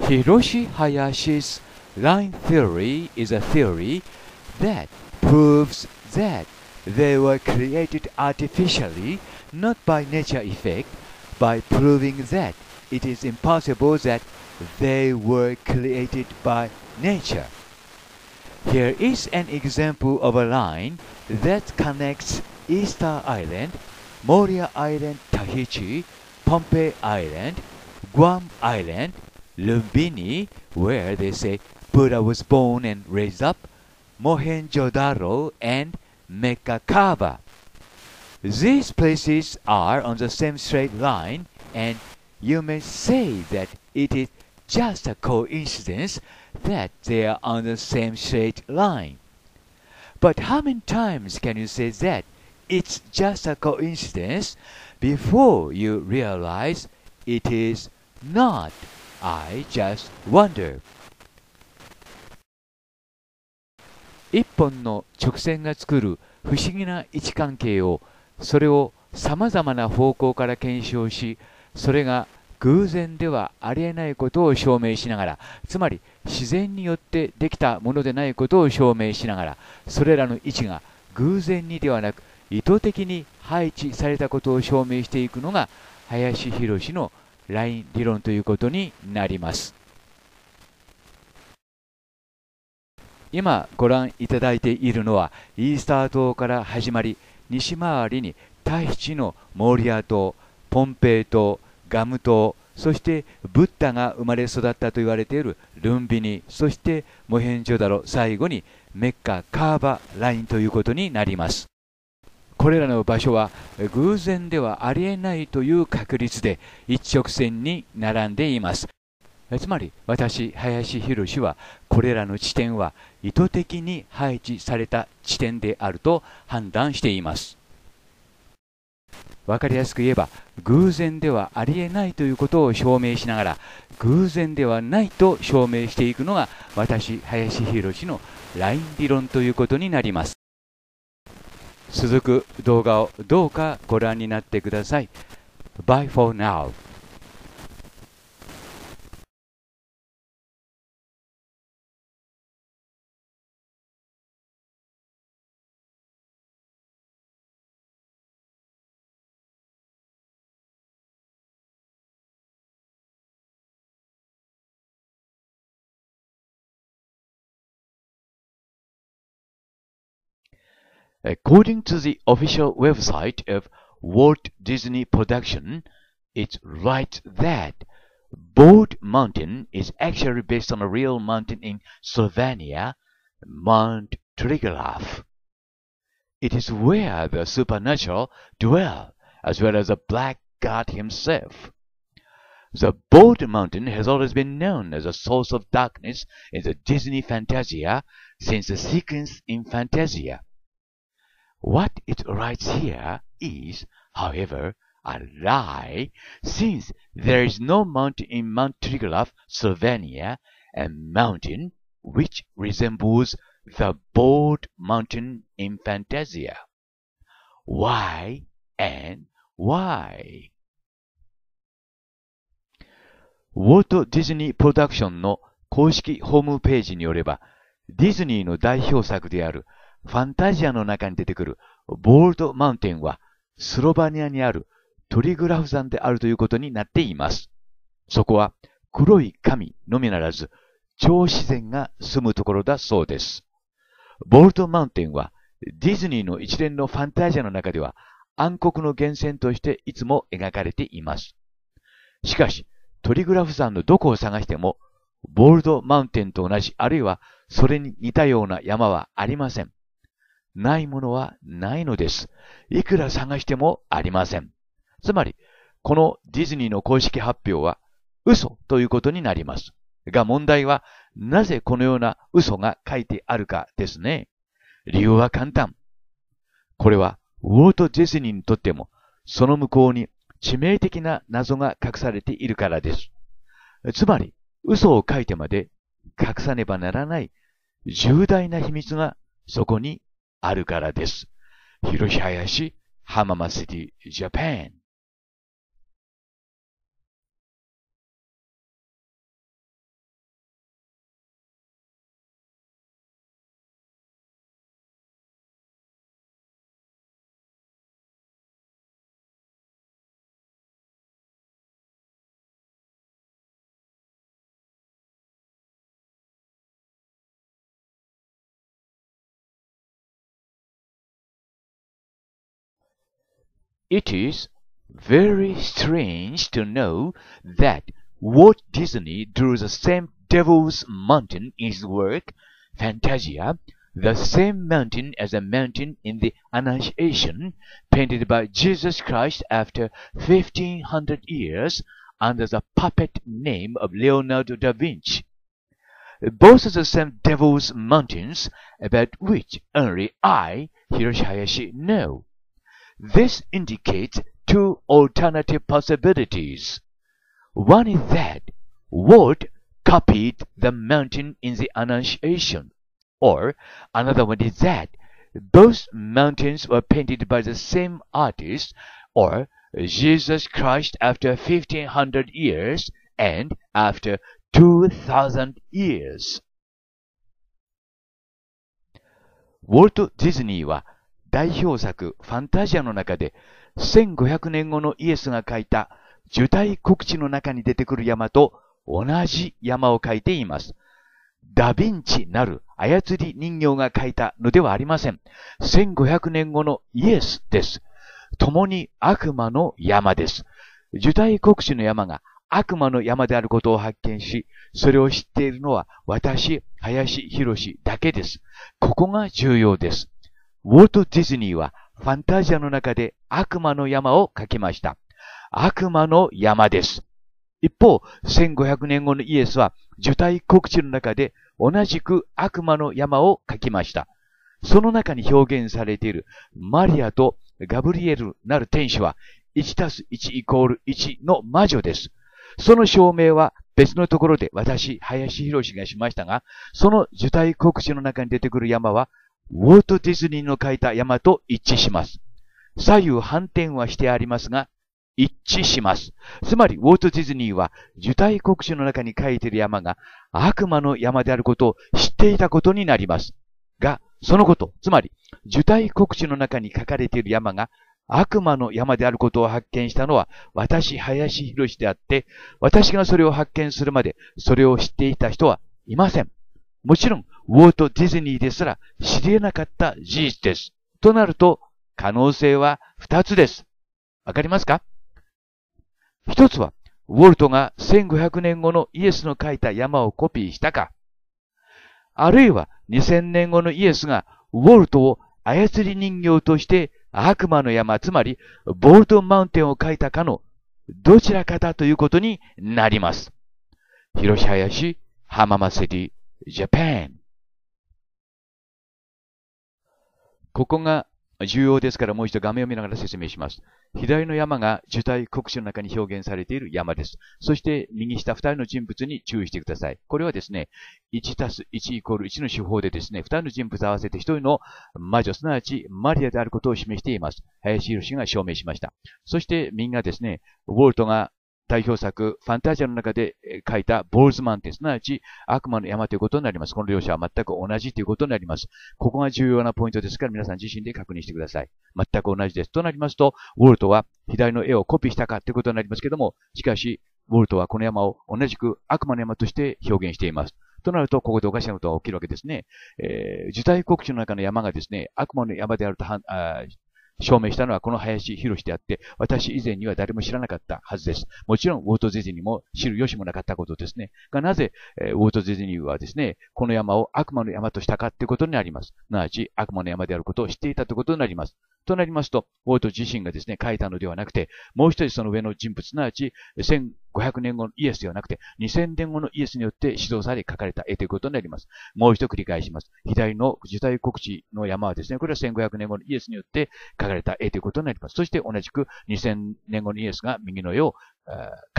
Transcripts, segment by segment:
Hiroshi Hayashi's line theory is a theory that proves that they were created artificially, not by nature effect, by proving that it is impossible that they were created by nature. Here is an example of a line that connects Easter Island, Moria Island, Tahiti, Pompeii Island, Guam Island, Lumbini, where they say Buddha was born and raised up, Mohenjo-daro, and Mekakava. These places are on the same straight line, and you may say that it is just a coincidence that they are on the same straight line. But how many times can you say that it's just a coincidence before you realize it is not I just wonder 一本の直線が作る不思議な位置関係をそれをさまざまな方向から検証しそれが偶然ではありえないことを証明しながらつまり自然によってできたものでないことを証明しながらそれらの位置が偶然にではなく意図的に配置されたことを証明していくのが林博のライン理論ということになります今ご覧いただいているのはイースター島から始まり西回りにタヒチのモーリア島ポンペイ島ガム島そしてブッダが生まれ育ったと言われているルンビニそしてモヘンジョダロ最後にメッカカーバラインということになりますこれらの場所は偶然ではありえないという確率で一直線に並んでいますつまり私林博はこれらの地点は意図的に配置された地点であると判断しています分かりやすく言えば偶然ではありえないということを証明しながら偶然ではないと証明していくのが私林博のライン理論ということになります続く動画をどうかご覧になってください。Bye for now. According to the official website of Walt Disney Production, it writes that Bald Mountain is actually based on a real mountain in Slovenia, Mount Triglav. It is where the supernatural dwell, as well as the black god himself. The Bald Mountain has always been known as a source of darkness in the Disney Fantasia since the sequence in Fantasia. What it writes here is, however, a lie, since there is no mountain in Mount Triglav, Slovenia, a mountain which resembles the bald mountain in Fantasia. Why and why? Disney ウォルト・ディズニー・プロダクションの公式ホームページによれば、ディズニーの代表作であるファンタジアの中に出てくるボールドマウンテンはスロバニアにあるトリグラフ山であるということになっています。そこは黒い神のみならず超自然が住むところだそうです。ボールドマウンテンはディズニーの一連のファンタジアの中では暗黒の源泉としていつも描かれています。しかし、トリグラフ山のどこを探しても、ボールドマウンテンと同じ、あるいはそれに似たような山はありません。ないものはないのです。いくら探してもありません。つまり、このディズニーの公式発表は嘘ということになります。が問題は、なぜこのような嘘が書いてあるかですね。理由は簡単。これは、ウォート・ディズニーにとっても、その向こうに致命的な謎が隠されているからです。つまり、嘘を書いてまで隠さねばならない重大な秘密がそこにあるからです。広林浜松ジャパン It is very strange to know that Walt Disney drew the same Devil's Mountain in his work Fantasia, the same mountain as the mountain in the Annunciation painted by Jesus Christ after 1500 years under the puppet name of Leonardo da Vinci. Both are the same Devil's Mountains about which only I, Hiroshi Hayashi, know. This indicates two alternative possibilities. One is that Ward copied the mountain in the Annunciation, or another one is that both mountains were painted by the same artist, or Jesus Christ after 1500 years and after 2000 years. ウォルト・ディズニーは代表作ファンタジアの中で、1500年後のイエスが書いた受胎告知の中に出てくる山と同じ山を書いています。ダヴィンチなる操り人形が書いたのではありません。1500年後のイエスです。共に悪魔の山です。受胎告知の山が悪魔の山であることを発見し、それを知っているのは私、林博士だけです。ここが重要です。ウォルト・ディズニーはファンタジアの中で悪魔の山を描きました。悪魔の山です。一方、1500年後のイエスは受胎告知の中で同じく悪魔の山を描きました。その中に表現されているマリアとガブリエルなる天使は1たす1イコール1の魔女です。その証明は別のところで私、林博士がしましたが、その受胎告知の中に出てくる山はウォルト・ディズニーの書いた山と一致します。左右反転はしてありますが、一致します。つまり、ウォルト・ディズニーは、受胎国書の中に書いている山が悪魔の山であることを知っていたことになります。が、そのこと、つまり、受胎国書の中に書かれている山が悪魔の山であることを発見したのは、私、林博士であって、私がそれを発見するまで、それを知っていた人はいません。もちろん、ウォート・ディズニーですら知り得なかった事実です。となると、可能性は二つです。わかりますか一つは、ウォルトが1500年後のイエスの書いた山をコピーしたか、あるいは2000年後のイエスがウォルトを操り人形として悪魔の山、つまりボルトマウンテンを書いたかのどちらかだということになります。広し林、浜松セィ、Japan ここが重要ですからもう一度画面を見ながら説明します。左の山が受胎国書の中に表現されている山です。そして右下2人の人物に注意してください。これはですね、1たす1イコール1の手法でですね、2人の人物合わせて1人の魔女、すなわちマリアであることを示しています。林博士が証明しました。そして右がですね、ウォルトが代表作、ファンタジアの中で書いたボールズマンテン、すなわち悪魔の山ということになります。この両者は全く同じということになります。ここが重要なポイントですから皆さん自身で確認してください。全く同じです。となりますと、ウォルトは左の絵をコピーしたかということになりますけども、しかし、ウォルトはこの山を同じく悪魔の山として表現しています。となると、ここでおかしなことが起きるわけですね。えー、受胎告知の中の山がですね、悪魔の山であるとあ証明したのはこの林博士であって、私以前には誰も知らなかったはずです。もちろん、ウォート・ディズニーも知る由もなかったことですね。が、なぜ、えー、ウォート・ディズニーはですね、この山を悪魔の山としたかってことになります。すなわち、悪魔の山であることを知っていたということになります。となりますと、ウォート自身がですね、書いたのではなくて、もう一人その上の人物、すなわち、1500年後のイエスではなくて、2000年後のイエスによって指導され書かれた絵ということになります。もう一度繰り返します。左の受胎告知の山はですね、これは1500年後のイエスによって書かれた絵ということになります。そして同じく2000年後のイエスが右の絵を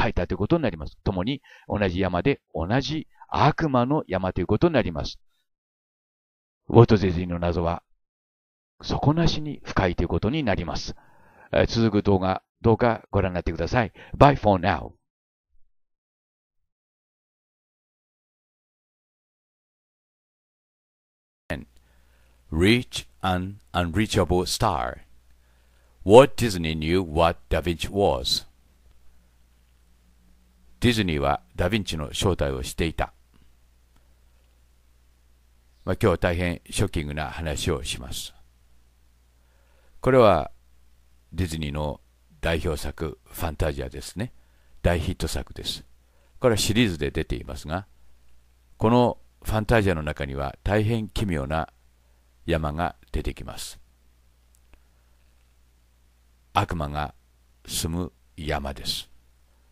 書いたということになります。共に同じ山で同じ悪魔の山ということになります。ウォート・ゼゼリの謎は底なしに深いということになります。続く動画、どうかご覧になってください。Bye for now. Reach an unreachable star. Walt Disney knew what Da Vinci was. ディズニーはダ・ヴィンチの正体を知っていた。まあ、今日は大変ショッキングな話をします。これはディズニーの代表作、ファンタジアですね。大ヒット作です。これはシリーズで出ていますが、このファンタジアの中には大変奇妙な山が出てきます。悪魔が住む山です。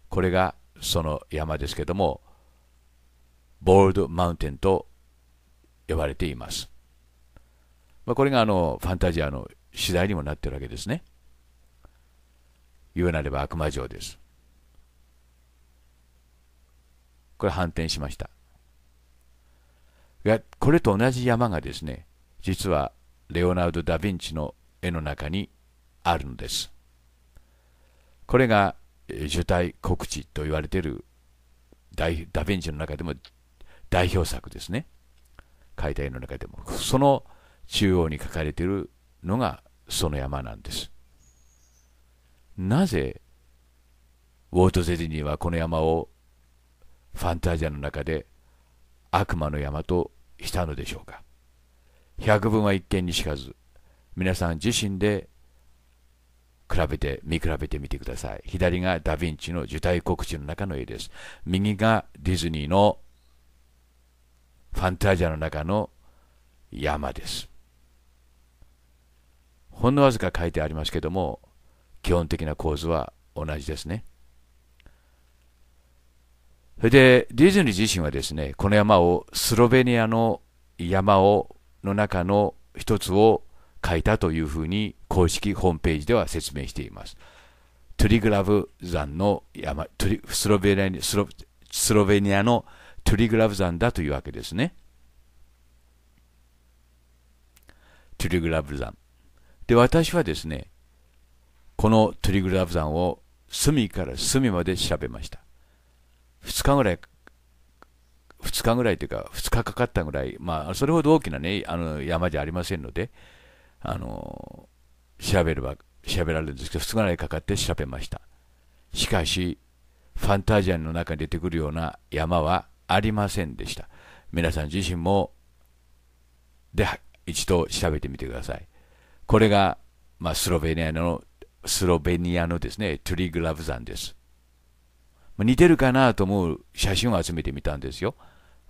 これがその山ですけども、ボールドマウンテンと呼ばれています。まあ、これがあのファンタジアの次第にもなってるわけですね。言うなれば悪魔城です。これ反転しました。が、これと同じ山がですね、実はレオナルド・ダ・ヴィンチの絵の中にあるのです。これが受胎告知と言われているダ・ヴィンチの中でも代表作ですね。解体の中でも。その中央に書かれているのがその山なんです。なぜウォルト・ゼリニーはこの山をファンタジアの中で悪魔の山としたのでしょうか百分は一見にしかず皆さん自身で比べて見比べてみてください左がダ・ヴィンチの受胎告知の中の絵です右がディズニーのファンタジアの中の山ですほんのわずか書いてありますけども、基本的な構図は同じですね。それで、ディズニー自身はですね、この山をスロベニアの山をの中の一つを書いたというふうに公式ホームページでは説明しています。トゥリグラブ山の山、スロベニアスロスロベニアのトゥリグラブ山だというわけですね。トゥリグラブ山。で、私はですね、このトリグラフ山を隅から隅まで調べました。2日ぐらい、2日ぐらいというか、2日かかったぐらい、まあ、それほど大きなね、あの山じゃありませんので、あの、調べれば、調べられるんですけど、2日ぐらいかかって調べました。しかし、ファンタジアンの中に出てくるような山はありませんでした。皆さん自身も、で、一度調べてみてください。これが、まあ、スロベニアの、スロベニアのですね、トゥリグラブ山です。まあ、似てるかなと思う写真を集めてみたんですよ。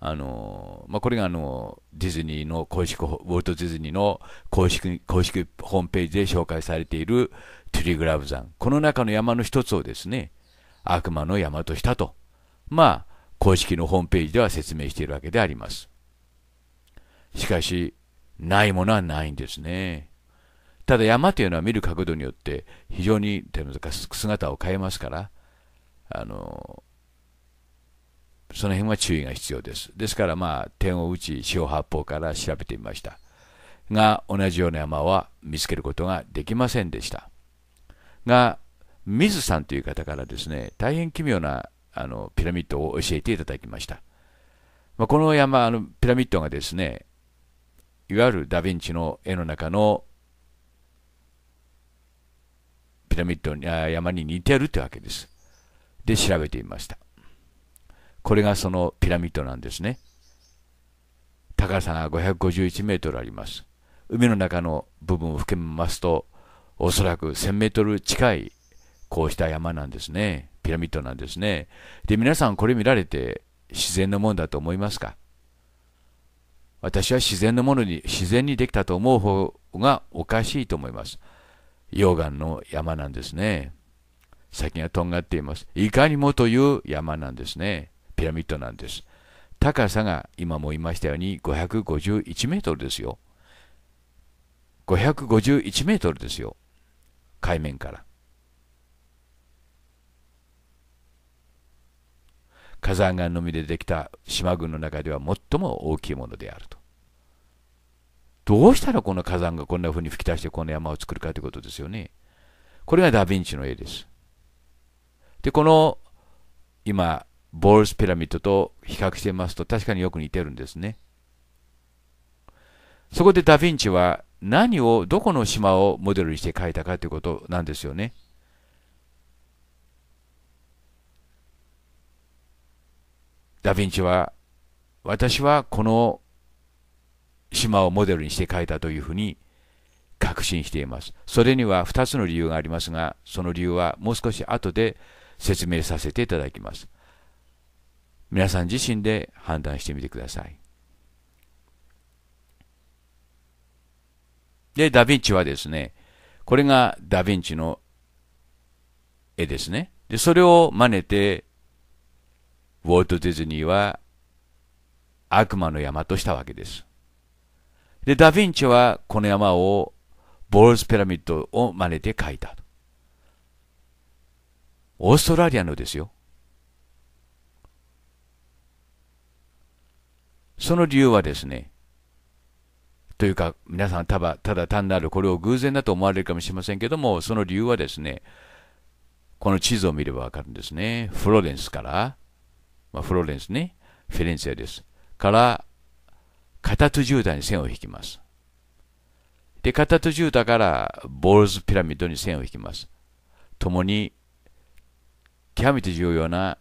あのまあ、これがあのディズニーの公式、ウォルト・ディズニーの公式公式ホームページで紹介されているトゥリグラブ山。この中の山の一つをですね、悪魔の山としたと、まあ、公式のホームページでは説明しているわけであります。しかし、ないものはないんですね。ただ山というのは見る角度によって非常に姿を変えますから、あのその辺は注意が必要です。ですからまあ点を打ち、四方八方から調べてみました。が、同じような山は見つけることができませんでした。が、水さんという方からですね、大変奇妙なあのピラミッドを教えていただきました。まあ、この山、あのピラミッドがですね、いわゆるダ・ヴィンチの絵の中のダミッド山に似てるってわけです。で、調べてみました。これがそのピラミッドなんですね。高さが551メートルあります。海の中の部分を含めますと、おそらく1000メートル近い、こうした山なんですね。ピラミッドなんですね。で、皆さんこれ見られて自然のもんだと思いますか私は自然のものに、自然にできたと思う方がおかしいと思います。溶岩の山なんですね。先がとんがっています。いかにもという山なんですね。ピラミッドなんです。高さが今も言いましたように551メートルですよ。551メートルですよ。海面から。火山岩のみでできた島群の中では最も大きいものであると。どうしたらこの火山がこんな風に吹き出してこの山を作るかということですよね。これがダ・ヴィンチの絵です。で、この今、ボールスピラミッドと比較してますと確かによく似てるんですね。そこでダ・ヴィンチは何を、どこの島をモデルにして描いたかということなんですよね。ダ・ヴィンチは私はこの島をモデルにして書いたというふうに確信しています。それには2つの理由がありますが、その理由はもう少し後で説明させていただきます。皆さん自身で判断してみてください。で、ダヴィンチはですね、これがダヴィンチの絵ですね。で、それを真似て、ウォルト・ディズニーは悪魔の山としたわけです。で、ダ・ヴィンチはこの山を、ボールズピラミッドを真似て描いた。オーストラリアのですよ。その理由はですね、というか、皆さんただただ単なるこれを偶然だと思われるかもしれませんけども、その理由はですね、この地図を見ればわかるんですね。フローレンスから、まあ、フローレンスね、フィレンツェです。から、片手十打に線を引きます。で、片手十打からボールズピラミッドに線を引きます。ともに、極めて重要な、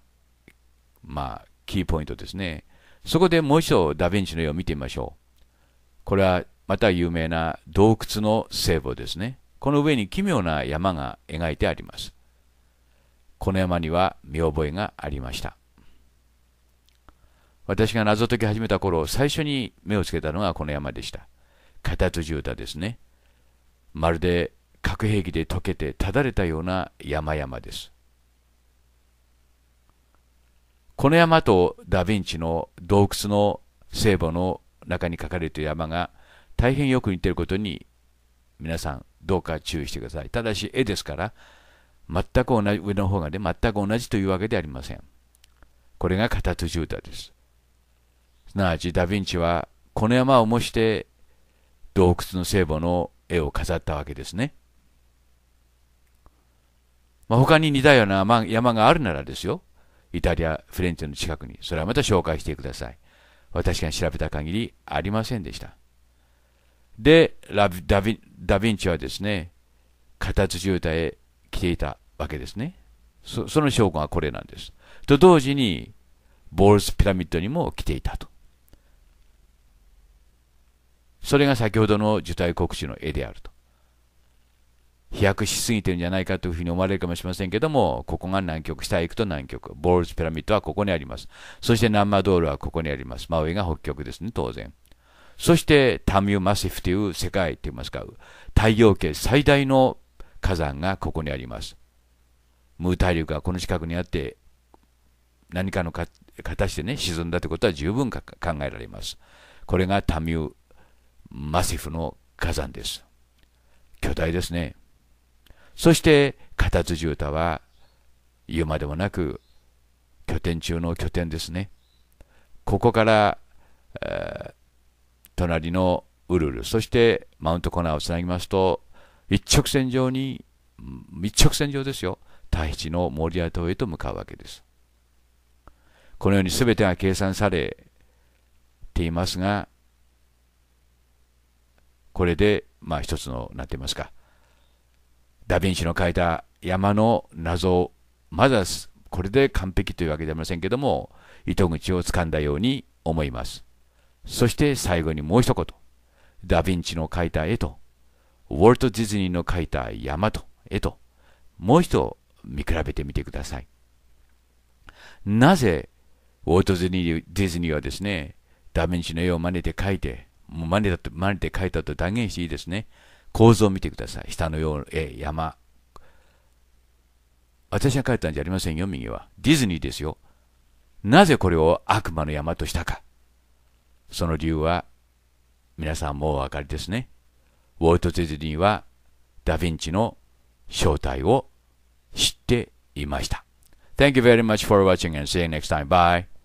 まあ、キーポイントですね。そこでもう一度ダヴィンチの絵を見てみましょう。これはまた有名な洞窟の聖母ですね。この上に奇妙な山が描いてあります。この山には見覚えがありました。私が謎解き始めた頃、最初に目をつけたのがこの山でした。カタツジウタですね。まるで核兵器で溶けてただれたような山々です。この山とダ・ヴィンチの洞窟の聖母の中に書かれている山が大変よく似ていることに皆さんどうか注意してください。ただし絵ですから全く同じ上の方がね全く同じというわけではありません。これがカタツジュータです。すなわちダ・ヴィンチはこの山を模して洞窟の聖母の絵を飾ったわけですね。まあ、他に似たような山があるならですよ。イタリア、フレンチの近くに。それはまた紹介してください。私が調べた限りありませんでした。で、ダヴィンチはですね、片土滞へ来ていたわけですね。その証拠がこれなんです。と同時に、ボールスピラミッドにも来ていたと。それが先ほどの受胎告知の絵であると。飛躍しすぎてるんじゃないかというふうに思われるかもしれませんけども、ここが南極、下へ行くと南極、ボールズピラミッドはここにあります。そしてナンマドールはここにあります。真上が北極ですね、当然。そしてタミューマシフという世界といいますか、太陽系最大の火山がここにあります。ムー大陸がこの近くにあって、何かの形でね、沈んだということは十分考えられます。これがタミューマシフの火山です。巨大ですね。そして、カタツジュータは、言うまでもなく、拠点中の拠点ですね。ここから、えー、隣のウルル、そしてマウントコナーをつなぎますと、一直線上に、一直線上ですよ、ヒ地のモリア島へと向かうわけです。このように全てが計算されていますが、これで、まあ、一つの、なんて言いますか、ダ・ヴィンチの描いた山の謎まだこれで完璧というわけではありませんけども、糸口をつかんだように思います。そして最後にもう一言。ダ・ヴィンチの描いた絵と、ウォルト・ディズニーの描いた山と絵と、もう一度見比べてみてください。なぜ、ウォルト・ディズニーはですね、ダ・ヴィンチの絵を真似て描いて、もうマニラとマニで書いたと断言していいですね。構造を見てください。下のよう、え山。私が書いたんじゃありませんよ、右は。ディズニーですよ。なぜこれを悪魔の山としたか。その理由は、皆さんもお分かりですね。ウォルト・ディズニーは、ダ・ヴィンチの正体を知っていました。Thank you very much for watching and see you next time. Bye.